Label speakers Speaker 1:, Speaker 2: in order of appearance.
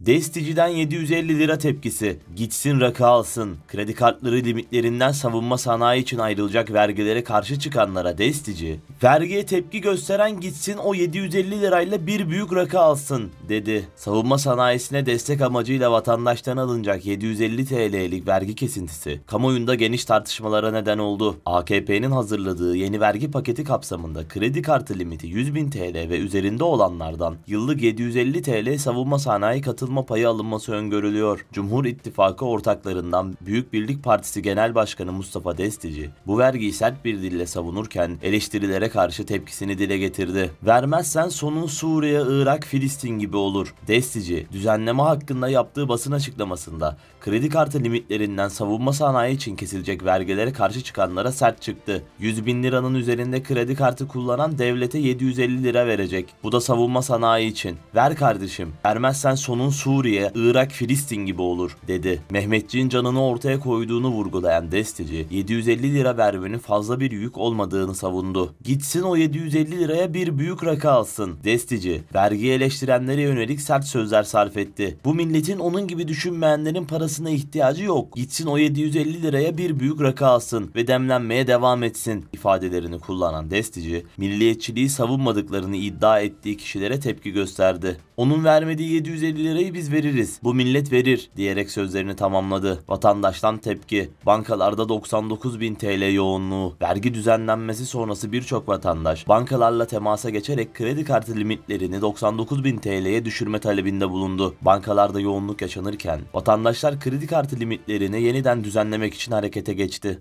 Speaker 1: Desticiden 750 lira tepkisi. Gitsin rakı alsın. Kredi kartları limitlerinden savunma sanayi için ayrılacak vergilere karşı çıkanlara destici, vergiye tepki gösteren gitsin o 750 lirayla bir büyük rakı alsın dedi. Savunma sanayisine destek amacıyla vatandaştan alınacak 750 TL'lik vergi kesintisi kamuoyunda geniş tartışmalara neden oldu. AKP'nin hazırladığı yeni vergi paketi kapsamında kredi kartı limiti 100.000 TL ve üzerinde olanlardan yıllık 750 TL savunma sanayi katı dağıtılma payı alınması öngörülüyor. Cumhur İttifakı ortaklarından Büyük Birlik Partisi Genel Başkanı Mustafa Destici bu vergiyi sert bir dille savunurken eleştirilere karşı tepkisini dile getirdi. Vermezsen sonun Suriye, Irak, Filistin gibi olur. Destici düzenleme hakkında yaptığı basın açıklamasında kredi kartı limitlerinden savunma sanayi için kesilecek vergilere karşı çıkanlara sert çıktı. 100 bin liranın üzerinde kredi kartı kullanan devlete 750 lira verecek. Bu da savunma sanayi için. Ver kardeşim. Vermezsen sonun Suriye, Irak, Filistin gibi olur dedi. Mehmetçiğin canını ortaya koyduğunu vurgulayan desteci 750 lira vermenin fazla bir yük olmadığını savundu. Gitsin o 750 liraya bir büyük rakı alsın. Destici vergi eleştirenlere yönelik sert sözler sarf etti. Bu milletin onun gibi düşünmeyenlerin parasına ihtiyacı yok. Gitsin o 750 liraya bir büyük rakı alsın ve demlenmeye devam etsin ifadelerini kullanan destici milliyetçiliği savunmadıklarını iddia ettiği kişilere tepki gösterdi. Onun vermediği 750 lirayı parayı biz veririz, bu millet verir diyerek sözlerini tamamladı. Vatandaştan tepki, bankalarda 99 bin TL yoğunluğu, vergi düzenlenmesi sonrası birçok vatandaş bankalarla temasa geçerek kredi kartı limitlerini 99 bin TL'ye düşürme talebinde bulundu. Bankalarda yoğunluk yaşanırken vatandaşlar kredi kartı limitlerini yeniden düzenlemek için harekete geçti.